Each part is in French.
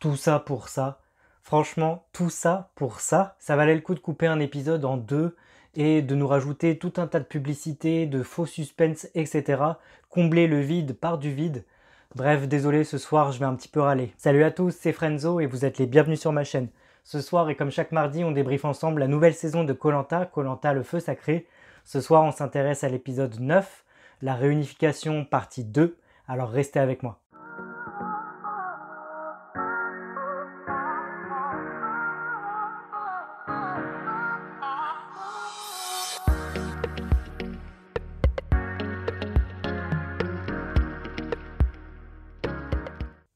tout ça pour ça. Franchement, tout ça pour ça, ça valait le coup de couper un épisode en deux et de nous rajouter tout un tas de publicités, de faux suspense, etc. Combler le vide par du vide. Bref, désolé, ce soir je vais un petit peu râler. Salut à tous, c'est Frenzo et vous êtes les bienvenus sur ma chaîne. Ce soir et comme chaque mardi, on débriefe ensemble la nouvelle saison de Colanta, Colanta le feu sacré. Ce soir, on s'intéresse à l'épisode 9, la réunification partie 2. Alors restez avec moi.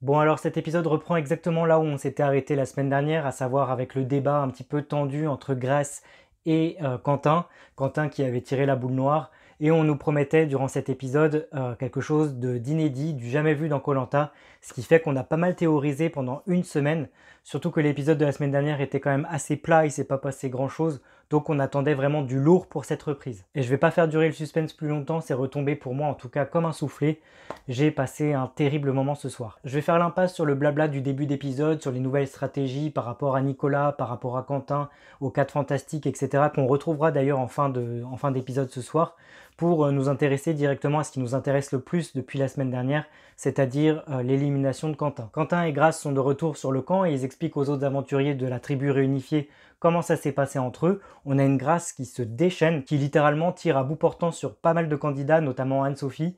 Bon alors cet épisode reprend exactement là où on s'était arrêté la semaine dernière, à savoir avec le débat un petit peu tendu entre Grèce et euh, Quentin, Quentin qui avait tiré la boule noire, et on nous promettait durant cet épisode euh, quelque chose de d'inédit, du jamais vu dans Colanta, ce qui fait qu'on a pas mal théorisé pendant une semaine, surtout que l'épisode de la semaine dernière était quand même assez plat, il s'est pas passé grand chose, donc on attendait vraiment du lourd pour cette reprise. Et je vais pas faire durer le suspense plus longtemps, c'est retombé pour moi en tout cas comme un soufflé. J'ai passé un terrible moment ce soir. Je vais faire l'impasse sur le blabla du début d'épisode, sur les nouvelles stratégies par rapport à Nicolas, par rapport à Quentin, aux 4 fantastiques, etc. qu'on retrouvera d'ailleurs en fin d'épisode ce soir pour euh, nous intéresser directement à ce qui nous intéresse le plus depuis la semaine dernière, c'est-à-dire euh, l'élimination de Quentin. Quentin et Grace sont de retour sur le camp et ils expliquent aux autres aventuriers de la tribu réunifiée comment ça s'est passé entre eux. On a une grâce qui se déchaîne, qui littéralement tire à bout portant sur pas mal de candidats, notamment Anne-Sophie.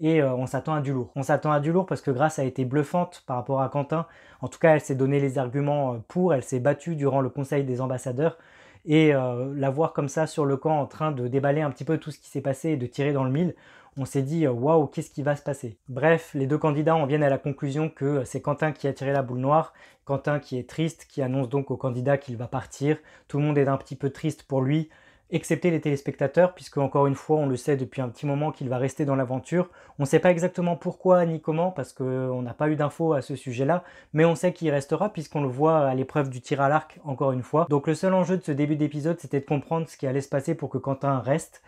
Et euh, on s'attend à du lourd. On s'attend à du lourd parce que Grâce a été bluffante par rapport à Quentin. En tout cas, elle s'est donné les arguments euh, pour, elle s'est battue durant le Conseil des ambassadeurs. Et euh, la voir comme ça sur le camp en train de déballer un petit peu tout ce qui s'est passé et de tirer dans le mille, on s'est dit euh, waouh, qu'est-ce qui va se passer Bref, les deux candidats en viennent à la conclusion que euh, c'est Quentin qui a tiré la boule noire, Quentin qui est triste, qui annonce donc au candidat qu'il va partir. Tout le monde est un petit peu triste pour lui excepté les téléspectateurs, puisque encore une fois, on le sait depuis un petit moment qu'il va rester dans l'aventure. On ne sait pas exactement pourquoi ni comment, parce qu'on n'a pas eu d'infos à ce sujet-là, mais on sait qu'il restera, puisqu'on le voit à l'épreuve du tir à l'arc, encore une fois. Donc le seul enjeu de ce début d'épisode, c'était de comprendre ce qui allait se passer pour que Quentin reste.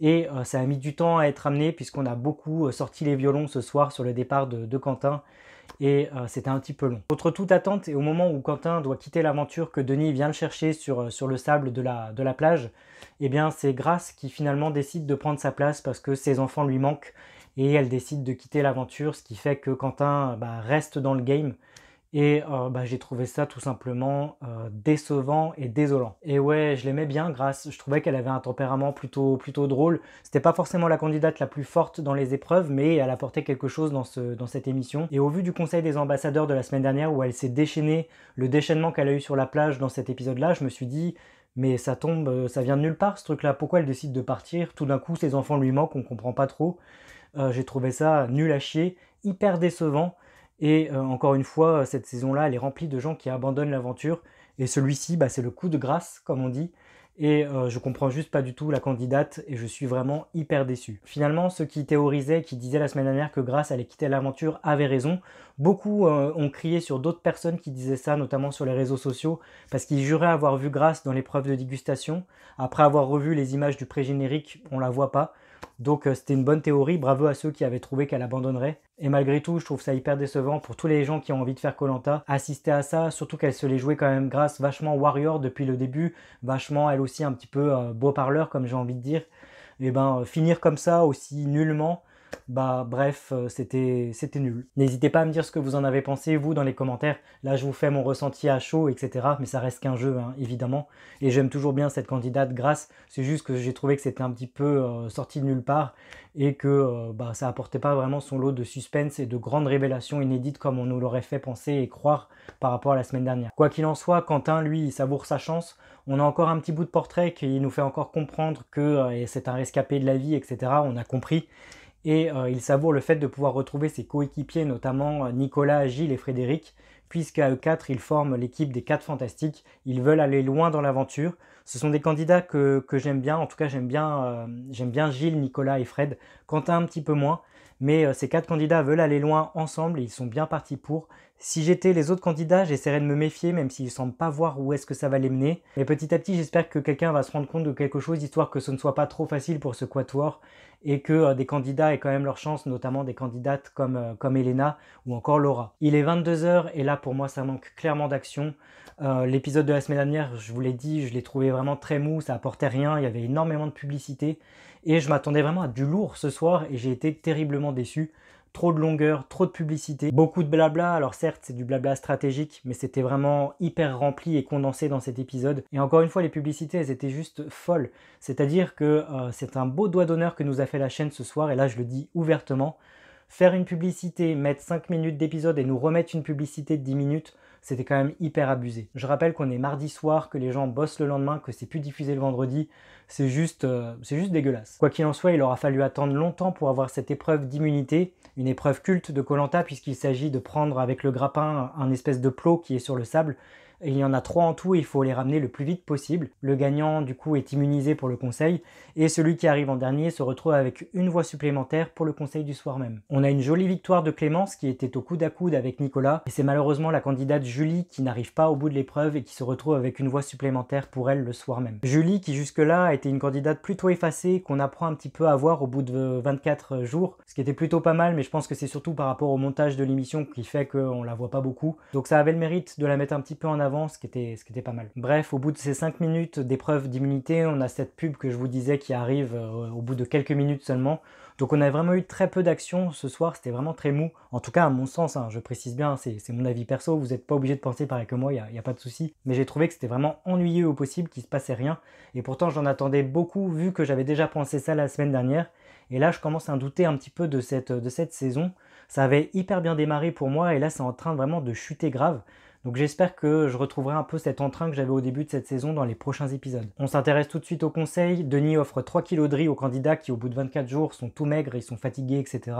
Et euh, ça a mis du temps à être amené, puisqu'on a beaucoup euh, sorti les violons ce soir sur le départ de Quentin et euh, c'était un petit peu long. Autre toute attente, et au moment où Quentin doit quitter l'aventure que Denis vient le chercher sur, euh, le sable de la, plage, eh bien c'est Grace qui finalement décide de prendre sa place parce que ses enfants lui manquent et elle décide de quitter l'aventure, ce qui fait que Quentin bah, reste dans le game et euh, bah, j'ai trouvé ça tout simplement euh, décevant et désolant. Et ouais, je l'aimais bien, Grâce. Je trouvais qu'elle avait un tempérament plutôt, plutôt drôle. C'était pas forcément la candidate la plus forte dans les épreuves, mais elle apportait quelque chose dans, cette émission. Et au vu du conseil des ambassadeurs de la semaine dernière où elle s'est déchaînée, le déchaînement qu'elle a eu sur la plage dans cet épisode-là, je me suis dit, mais ça tombe, euh, ça vient de nulle part ce truc-là. Pourquoi elle décide de partir Tout d'un coup, ses enfants lui manquent, on comprend pas trop. j'ai trouvé ça nul à chier, hyper décevant. Et euh, encore une fois, euh, cette saison-là, elle est remplie de gens qui abandonnent l'aventure. Et celui-ci, bah, c'est le coup de grâce, comme on dit. Et euh, je comprends juste pas du tout la candidate et je suis vraiment hyper déçu. Finalement, ceux qui théorisaient, qui disaient la semaine dernière que Grace allait quitter l'aventure avaient raison. Beaucoup ont crié sur d'autres personnes qui disaient ça, notamment sur les réseaux sociaux, parce qu'ils juraient avoir vu grâce dans l'épreuve de dégustation. Après avoir revu les images du pré-générique, on la voit pas. Donc c'était une bonne théorie, bravo à ceux qui avaient trouvé qu'elle abandonnerait. Et malgré tout, je trouve ça hyper décevant pour tous les gens qui ont envie de faire Colanta, assister à ça, surtout qu'elle se l'est jouée quand même grâce vachement Warrior depuis le début, vachement elle aussi un petit peu euh, beau parleur comme j'ai envie de dire. Et ben euh, finir comme ça aussi nullement, bah bref, euh, c'était c'était nul. N'hésitez pas à me dire ce que vous en avez pensé vous dans les commentaires. Là, je vous fais mon ressenti à chaud, etc. Mais ça reste qu'un jeu, hein, évidemment. Et j'aime toujours bien cette candidate Grâce. C'est juste que j'ai trouvé que c'était un petit peu euh, sorti de nulle part et que euh, bah, ça apportait pas vraiment son lot de suspense et de grandes révélations inédites comme on nous l'aurait fait penser et croire par rapport à la semaine dernière. Quoi qu'il en soit, Quentin, lui, il savoure sa chance. On a encore un petit bout de portrait qui nous fait encore comprendre que c'est un rescapé de la vie, etc. On a compris et euh, il savoure le fait de pouvoir retrouver ses coéquipiers, notamment euh, Nicolas, Gilles et Frédéric, puisqu'à eux quatre, ils forment l'équipe des 4 Fantastiques. Ils veulent aller loin dans l'aventure, ce sont des candidats que, j'aime bien. En tout cas, j'aime bien, euh, bien Gilles, Nicolas et Fred. Quentin un petit peu moins. Mais euh, ces quatre candidats veulent aller loin ensemble et ils sont bien partis pour. Si j'étais les autres candidats, j'essaierais de me méfier, même s'ils ne semblent pas voir où est-ce que ça va les mener. Mais petit à petit, j'espère que quelqu'un va se rendre compte de quelque chose, histoire que ce ne soit pas trop facile pour ce quatuor et que euh, des candidats aient quand même leur chance, notamment des candidates comme, comme Elena ou encore Laura. Il est 22h et là, pour moi, ça manque clairement d'action. L'épisode de la semaine dernière, je vous l'ai dit, je l'ai trouvé vraiment très mou, ça apportait rien, il y avait énormément de publicité et je m'attendais vraiment à du lourd ce soir et j'ai été terriblement déçu. Trop de longueur, trop de publicité, beaucoup de blabla. Alors certes, c'est du blabla stratégique, mais c'était vraiment hyper rempli et condensé dans cet épisode. Et encore une fois, les publicités, elles étaient juste folles. C'est-à-dire que euh, c'est un beau doigt d'honneur que nous a fait la chaîne ce soir, et là je le dis ouvertement. Faire une publicité, mettre 5 minutes d'épisode et nous remettre une publicité de 10 minutes, c'était quand même hyper abusé. Je rappelle qu'on est mardi soir, que les gens bossent le lendemain, que c'est plus diffusé le vendredi, c'est juste, euh, c'est juste dégueulasse. Quoi qu'il en soit, il aura fallu attendre longtemps pour avoir cette épreuve d'immunité, une épreuve culte de Colanta puisqu'il s'agit de prendre avec le grappin un espèce de plot qui est sur le sable il y en a trois en tout et il faut les ramener le plus vite possible. Le gagnant, du coup, est immunisé pour le conseil et celui qui arrive en dernier se retrouve avec une voix supplémentaire pour le conseil du soir même. On a une jolie victoire de Clémence qui était au coude à coude avec Nicolas et c'est malheureusement la candidate Julie qui n'arrive pas au bout de l'épreuve et qui se retrouve avec une voix supplémentaire pour elle le soir même. Julie qui jusque-là était une candidate plutôt effacée qu'on apprend un petit peu à voir au bout de 24 jours, ce qui était plutôt pas mal mais je pense que c'est surtout par rapport au montage de l'émission qui fait qu'on la voit pas beaucoup. Donc ça avait le mérite de la mettre un petit peu en avant, ce qui était, ce qui était pas mal. Bref, au bout de ces 5 minutes d'épreuve d'immunité, on a cette pub que je vous disais qui arrive euh, au bout de quelques minutes seulement donc on a vraiment eu très peu d'action ce soir, c'était vraiment très mou. En tout cas, à mon sens, hein, je précise bien, c'est mon avis perso, vous n'êtes pas obligé de penser pareil que moi, il n'y a, pas de souci. Mais j'ai trouvé que c'était vraiment ennuyeux au possible, qu'il se passait rien. Et pourtant, j'en attendais beaucoup vu que j'avais déjà pensé ça la semaine dernière. Et là, je commence à douter un petit peu de cette, de cette saison. Ça avait hyper bien démarré pour moi et là, c'est en train vraiment de chuter grave. Donc j'espère que je retrouverai un peu cet entrain que j'avais au début de cette saison dans les prochains épisodes. On s'intéresse tout de suite au conseil. Denis offre 3 kilos de riz aux candidats qui au bout de 24 jours sont tout maigres, ils sont fatigués, etc.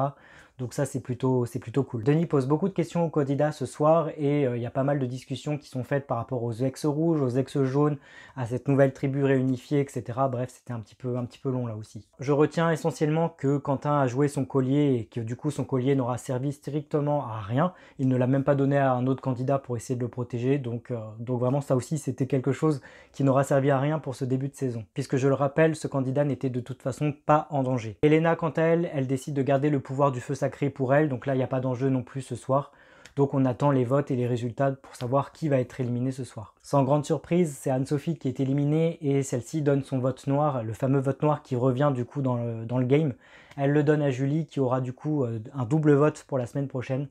Donc ça, c'est plutôt, c'est plutôt cool. Denis pose beaucoup de questions au candidats ce soir et euh, il y a pas mal de discussions qui sont faites par rapport aux ex rouges, aux ex jaunes, à cette nouvelle tribu réunifiée, etc. Bref, c'était un petit peu, un petit peu long là aussi. Je retiens essentiellement que Quentin a joué son collier et que du coup son collier n'aura servi strictement à rien. Il ne l'a même pas donné à un autre candidat pour essayer de le protéger. Donc, euh, donc vraiment, ça aussi, c'était quelque chose qui n'aura servi à rien pour ce début de saison. Puisque je le rappelle, ce candidat n'était de toute façon pas en danger. Elena, quant à elle, elle décide de garder le pouvoir du feu créé pour elle. Donc là, il n'y a pas d'enjeu non plus ce soir. Donc on attend les votes et les résultats pour savoir qui va être éliminé ce soir. Sans grande surprise, c'est Anne-Sophie qui est éliminée et celle-ci donne son vote noir, le fameux vote noir qui revient du coup dans le, dans le, game. Elle le donne à Julie qui aura du coup euh, un double vote pour la semaine prochaine.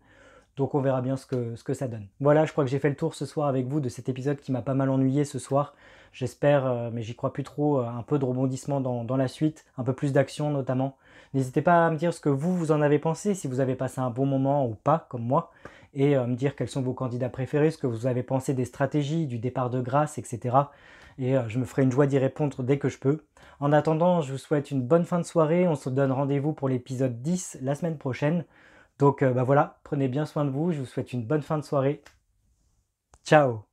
Donc on verra bien ce que, ce que ça donne. Voilà, je crois que j'ai fait le tour ce soir avec vous de cet épisode qui m'a pas mal ennuyé ce soir. J'espère, euh, mais j'y crois plus trop, euh, un peu de rebondissement dans la suite, un peu plus d'action notamment. N'hésitez pas à me dire ce que vous, vous en avez pensé, si vous avez passé un bon moment ou pas, comme moi, et à euh, me dire quels sont vos candidats préférés, ce que vous avez pensé des stratégies, du départ de grâce, etc. Et euh, je me ferai une joie d'y répondre dès que je peux. En attendant, je vous souhaite une bonne fin de soirée. On se donne rendez-vous pour l'épisode 10 la semaine prochaine. Donc euh, bah voilà, prenez bien soin de vous. Je vous souhaite une bonne fin de soirée. Ciao